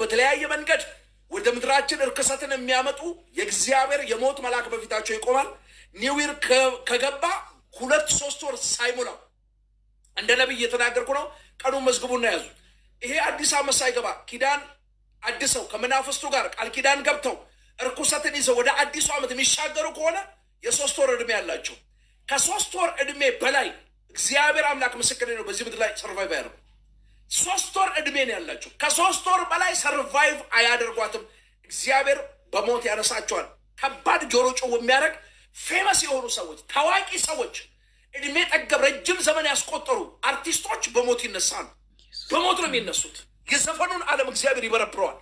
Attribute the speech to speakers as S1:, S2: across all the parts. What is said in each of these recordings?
S1: በተለያየ መንገድ ወደ ምድራችን እርክሰትን የሚያመጡ የእግዚአብሔር የሞት መልአክ በፊታቸው ይቆማል። ኒው ከገባ ሁለት ሶስት ወር ሳይሞላው እንደ ነቢይ እየተናገርኩ ነው። ቀኑን መዝግቡና ያዙት። ይሄ አዲስ አመት ሳይገባ ኪዳን አድሰው ከመናፍስቱ ጋር ቃል ኪዳን ገብተው እርኩሰትን ይዘው ወደ አዲሱ ዓመት የሚሻገሩ ከሆነ የሶስት ወር እድሜ ያላቸው ከሶስት ወር እድሜ በላይ እግዚአብሔር አምላክ ምስክር ነው። በዚህ ምድር ላይ ሰርቫይቭ ያደርጉ ሶስት ወር እድሜ ነው ያላቸው። ከሶስት ወር በላይ ሰርቫይቭ አያደርጓትም። እግዚአብሔር በሞት ያነሳቸዋል። ከባድ ጆሮ ጭው የሚያደርግ ፌመስ የሆኑ ሰዎች፣ ታዋቂ ሰዎች፣ እድሜ ጠገብ ረጅም ዘመን ያስቆጠሩ አርቲስቶች በሞት ይነሳሉ። በሞት ነው የሚነሱት። የዘፈኑን ዓለም እግዚአብሔር ይበረብረዋል።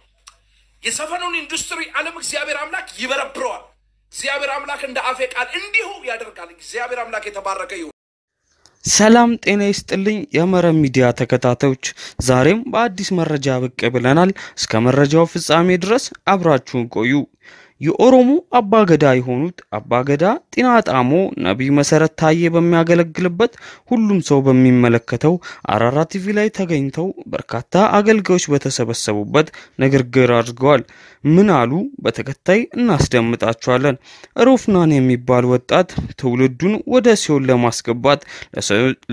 S1: የዘፈኑን ኢንዱስትሪ ዓለም እግዚአብሔር አምላክ ይበረብረዋል። እግዚአብሔር አምላክ እንደ አፌ ቃል እንዲሁ ያደርጋል። እግዚአብሔር አምላክ የተባረከ ይሁን።
S2: ሰላም ጤና ይስጥልኝ የመረብ ሚዲያ ተከታታዮች፣ ዛሬም በአዲስ መረጃ ብቅ ብለናል። እስከ መረጃው ፍጻሜ ድረስ አብራችሁን ቆዩ። የኦሮሞ አባገዳ የሆኑት አባገዳ ጤና ጣሞ ነቢይ መሰረት ታዬ በሚያገለግልበት ሁሉም ሰው በሚመለከተው አራራ ቲቪ ላይ ተገኝተው በርካታ አገልጋዮች በተሰበሰቡበት ንግግር አድርገዋል። ምን አሉ? በተከታይ እናስደምጣቸዋለን። ሮፍናን የሚባል ወጣት ትውልዱን ወደ ሲኦል ለማስገባት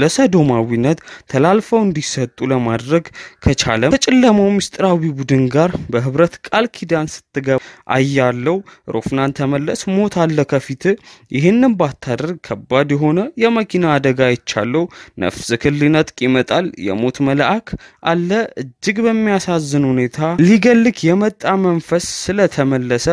S2: ለሰዶማዊነት ተላልፈው እንዲሰጡ ለማድረግ ከቻለም ከጨለማው ምስጢራዊ ቡድን ጋር በህብረት ቃል ኪዳን ስትገባ አያለው ነው። ሮፍናን ተመለስ፣ ሞት አለ ከፊት። ይህንን ባታደርግ ከባድ የሆነ የመኪና አደጋ አይቻለሁ። ነፍስ ክል ሊነጥቅ ይመጣል። የሞት መልአክ አለ። እጅግ በሚያሳዝን ሁኔታ ሊገልክ የመጣ መንፈስ ስለተመለሰ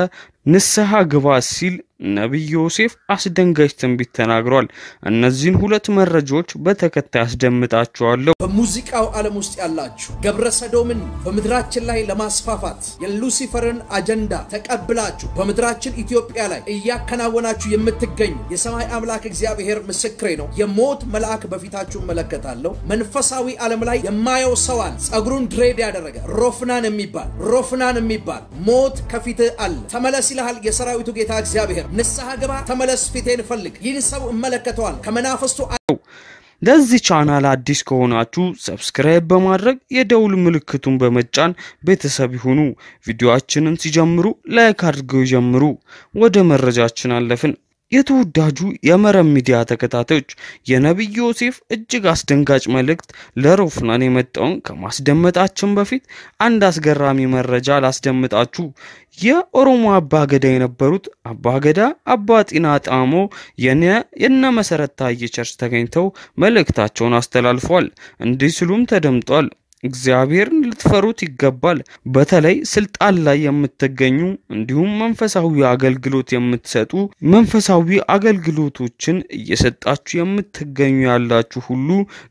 S2: ንስሐ ግባ ሲል ነቢይ ዮሴፍ አስደንጋጭ ትንቢት ተናግሯል። እነዚህን ሁለት መረጃዎች በተከታይ አስደምጣችኋለሁ። በሙዚቃው
S1: ዓለም ውስጥ ያላችሁ ገብረ ሰዶምን በምድራችን ላይ ለማስፋፋት የሉሲፈርን አጀንዳ ተቀብላችሁ በምድራችን ኢትዮጵያ ላይ እያከናወናችሁ የምትገኙ የሰማይ አምላክ እግዚአብሔር ምስክሬ ነው። የሞት መልአክ በፊታችሁ እመለከታለሁ። መንፈሳዊ ዓለም ላይ የማየው ሰዋል ጸጉሩን ድሬድ ያደረገ ሮፍናን የሚባል ሮፍናን የሚባል ሞት ከፊት አለ። ተመለስ ይልሃል የሰራዊቱ ጌታ እግዚአብሔር ንስሐ ግባ፣ ተመለስ፣ ፊቴን ፈልግ። ይህን ሰው እመለከተዋል ከመናፍስቱ ለዚህ
S2: ቻናል አዲስ ከሆናችሁ ሰብስክራይብ በማድረግ የደውል ምልክቱን በመጫን ቤተሰብ ይሁኑ። ቪዲዮአችንን ሲጀምሩ ላይክ አድርገው ይጀምሩ። ወደ መረጃችን አለፍን። የተወዳጁ የመረብ ሚዲያ ተከታታዮች የነቢይ ዮሴፍ እጅግ አስደንጋጭ መልእክት ለሮፍናን የመጣውን ከማስደመጣችን በፊት አንድ አስገራሚ መረጃ ላስደምጣችሁ። የኦሮሞ አባገዳ የነበሩት አባገዳ አባ ጢና ጣሞ የነ መሰረት ታዬ ቸርች ተገኝተው መልእክታቸውን አስተላልፏል። እንዲህ ሲሉም ተደምጧል። እግዚአብሔርን ልትፈሩት ይገባል። በተለይ ስልጣን ላይ የምትገኙ እንዲሁም መንፈሳዊ አገልግሎት የምትሰጡ መንፈሳዊ አገልግሎቶችን እየሰጣችሁ የምትገኙ ያላችሁ ሁሉ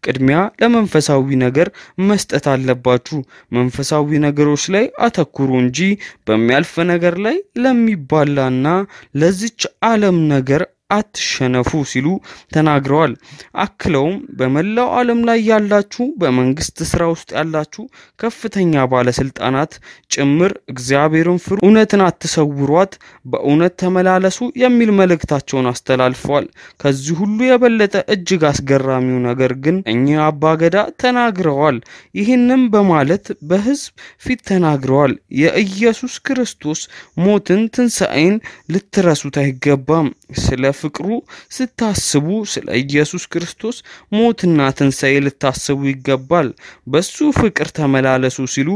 S2: ቅድሚያ ለመንፈሳዊ ነገር መስጠት አለባችሁ። መንፈሳዊ ነገሮች ላይ አተኩሩ እንጂ በሚያልፍ ነገር ላይ ለሚባላና ለዚች ዓለም ነገር አትሸነፉ ሲሉ ተናግረዋል። አክለውም በመላው ዓለም ላይ ያላችሁ በመንግስት ስራ ውስጥ ያላችሁ ከፍተኛ ባለስልጣናት ጭምር እግዚአብሔርን ፍሩ፣ እውነትን አትሰውሯት፣ በእውነት ተመላለሱ የሚል መልእክታቸውን አስተላልፈዋል። ከዚህ ሁሉ የበለጠ እጅግ አስገራሚው ነገር ግን እኚህ አባገዳ ተናግረዋል። ይህንም በማለት በህዝብ ፊት ተናግረዋል። የኢየሱስ ክርስቶስ ሞትን፣ ትንሣኤን ልትረሱት አይገባም ስለ ፍቅሩ ስታስቡ ስለ ኢየሱስ ክርስቶስ ሞትና ትንሣኤ ልታስቡ ይገባል። በሱ ፍቅር ተመላለሱ ሲሉ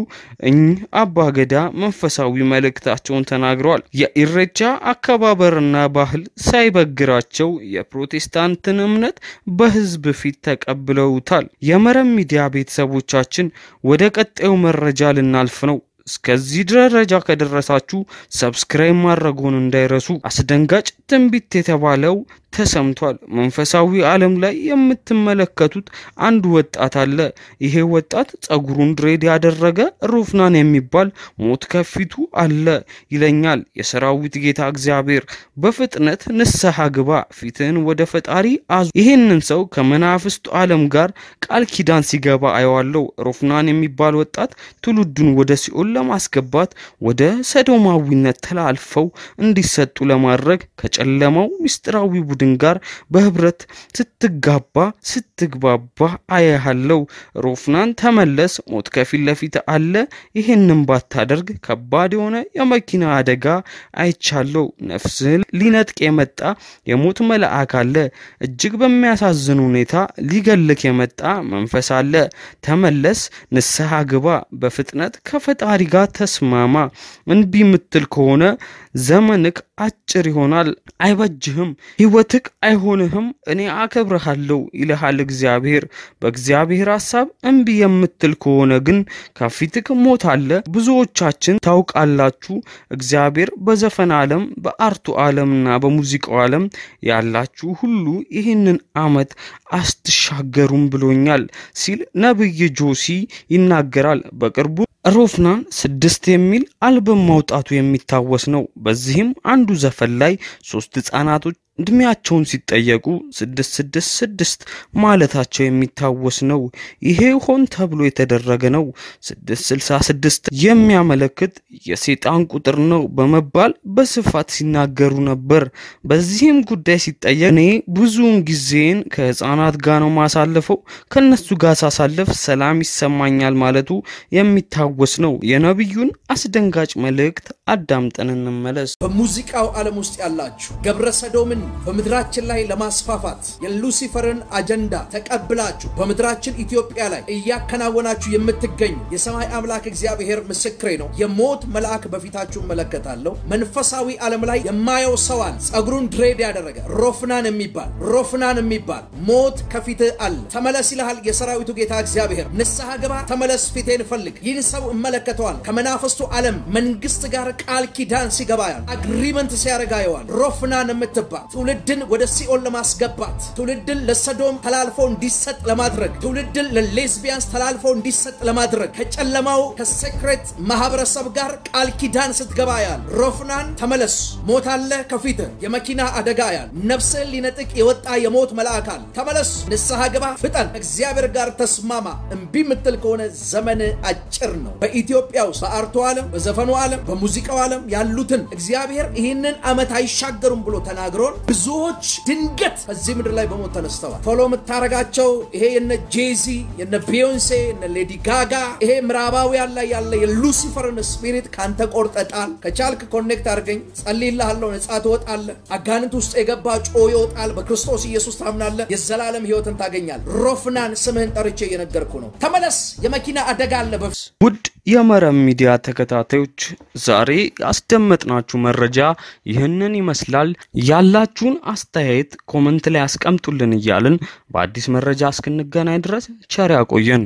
S2: እኚህ አባ ገዳ መንፈሳዊ መልእክታቸውን ተናግረዋል። የኢሬቻ አከባበርና ባህል ሳይበግራቸው የፕሮቴስታንትን እምነት በህዝብ ፊት ተቀብለውታል። የመረብ ሚዲያ ቤተሰቦቻችን ወደ ቀጣዩ መረጃ ልናልፍ ነው። እስከዚህ ደረጃ ከደረሳችሁ ሰብስክራይብ ማድረጉን እንዳይረሱ። አስደንጋጭ ትንቢት የተባለው ተሰምቷል። መንፈሳዊ ዓለም ላይ የምትመለከቱት አንድ ወጣት አለ። ይሄ ወጣት ጸጉሩን ድሬድ ያደረገ ሩፍናን የሚባል ሞት ከፊቱ አለ ይለኛል የሰራዊት ጌታ እግዚአብሔር። በፍጥነት ንስሐ ግባ፣ ፊትህን ወደ ፈጣሪ አዙ። ይህንን ሰው ከመናፍስቱ ዓለም ጋር ቃል ኪዳን ሲገባ አየዋለው። ሩፍናን የሚባል ወጣት ትውልዱን ወደ ሲኦል ለማስገባት ወደ ሰዶማዊነት ተላልፈው እንዲሰጡ ለማድረግ ከጨለማው ምስጢራዊ ቡድን ከቡድን ጋር በህብረት ስትጋባ ስትግባባ አያሃለው። ሮፍናን ተመለስ፣ ሞት ከፊት ለፊት አለ። ይህንም ባታደርግ ከባድ የሆነ የመኪና አደጋ አይቻለው። ነፍስህን ሊነጥቅ የመጣ የሞት መልአክ አለ። እጅግ በሚያሳዝን ሁኔታ ሊገልክ የመጣ መንፈስ አለ። ተመለስ፣ ንስሐ ግባ፣ በፍጥነት ከፈጣሪ ጋር ተስማማ። እንቢ ምትል ከሆነ ዘመንክ አጭር ይሆናል፣ አይበጅህም። ህይወት ትክ አይሆንህም፣ እኔ አከብረሃለሁ ይልሃል እግዚአብሔር። በእግዚአብሔር ሐሳብ እምቢ የምትል ከሆነ ግን ከፊትክ አለ ብዙዎቻችን ታውቃላችሁ፣ እግዚአብሔር በዘፈን ዓለም፣ በአርቱ ዓለምና በሙዚቃው ዓለም ያላችሁ ሁሉ ይህንን ዓመት አስትሻገሩም ብሎኛል ሲል ነብይ ጆሲ ይናገራል። በቅርቡ ሮፍናን ስድስት የሚል አልበም ማውጣቱ የሚታወስ ነው። በዚህም አንዱ ዘፈን ላይ ሶስት ህጻናቶች እድሜያቸውን ሲጠየቁ ስድስት ስድስት ስድስት ማለታቸው የሚታወስ ነው። ይሄ ሆን ተብሎ የተደረገ ነው። ስድስት ስልሳ ስድስት የሚያመለክት የሴጣን ቁጥር ነው በመባል በስፋት ሲናገሩ ነበር። በዚህም ጉዳይ ሲጠየቅ እኔ ብዙውን ጊዜን ከህፃናት ጋር ነው ማሳለፈው፣ ከነሱ ጋር ሳሳለፍ ሰላም ይሰማኛል ማለቱ የሚታወስ ነው። የነቢዩን አስደንጋጭ መልእክት አዳምጠን እንመለስ። በሙዚቃው
S1: ዓለም ውስጥ ያላችሁ ገብረሰዶምን በምድራችን ላይ ለማስፋፋት የሉሲፈርን አጀንዳ ተቀብላችሁ በምድራችን ኢትዮጵያ ላይ እያከናወናችሁ የምትገኙ የሰማይ አምላክ እግዚአብሔር ምስክሬ ነው። የሞት መልአክ በፊታችሁ እመለከታለሁ። መንፈሳዊ ዓለም ላይ የማየው ሰዋን ጸጉሩን ድሬድ ያደረገ ሮፍናን የሚባል ሮፍናን የሚባል ሞት ከፊትህ አለ። ተመለስ ይልሃል የሰራዊቱ ጌታ እግዚአብሔር። ንስሐ ግባ፣ ተመለስ፣ ፊቴን ፈልግ። ይህን ሰው እመለከተዋል። ከመናፈስቱ ዓለም መንግስት ጋር ቃል ኪዳን ሲገባ ያል አግሪመንት ሲያደርጋ ይዋል ሮፍናን የምትባል ትውልድን ወደ ሲኦል ለማስገባት ትውልድን ለሰዶም ተላልፎ እንዲሰጥ ለማድረግ ትውልድን ለሌዝቢያንስ ተላልፎ እንዲሰጥ ለማድረግ ከጨለማው ከሴክሬት ማህበረሰብ ጋር ቃል ኪዳን ስትገባ ያል ሮፍናን ተመለስ፣ አለ ከፊት የመኪና አደጋ ያል ነፍስን ሊነጥቅ የወጣ የሞት መልአክ አለ። ተመለስ፣ ንስሐ ግባ፣ ፍጠን፣ ከእግዚአብሔር ጋር ተስማማ። እምቢ ምትል ከሆነ ዘመን አጭር ነው። በኢትዮጵያ ውስጥ በአርቶ ዓለም በዘፈኑ ዓለም በሙዚቃው ዓለም ያሉትን እግዚአብሔር ይህንን ዓመት አይሻገሩም ብሎ ተናግሮን ብዙዎች ድንገት በዚህ ምድር ላይ በሞት ተነስተዋል። ፎሎ የምታረጋቸው ይሄ የነ ጄዚ የነ ቢዮንሴ የነ ሌዲ ጋጋ ይሄ ምዕራባውያን ላይ ያለ የሉሲፈርን ስፒሪት ካንተ ቆርጠጣል። ጣል። ከቻልክ ኮኔክት አድርገኝ፣ ጸልይልሃለሁ። ነጻ ትወጣለህ። አጋንንት ውስጥ የገባ ጮ ይወጣል። በክርስቶስ ኢየሱስ ታምናለህ፣ የዘላለም ህይወትን ታገኛል። ሮፍናን ስምህን ጠርቼ እየነገርኩ ነው። ተመለስ። የመኪና አደጋ አለ።
S2: ውድ የአማራ ሚዲያ ተከታታዮች ዛሬ ያስደመጥናችሁ መረጃ ይህንን ይመስላል። ያላችሁን አስተያየት ኮመንት ላይ አስቀምጡልን እያልን በአዲስ መረጃ እስክንገናኝ ድረስ ቸር ያቆየን።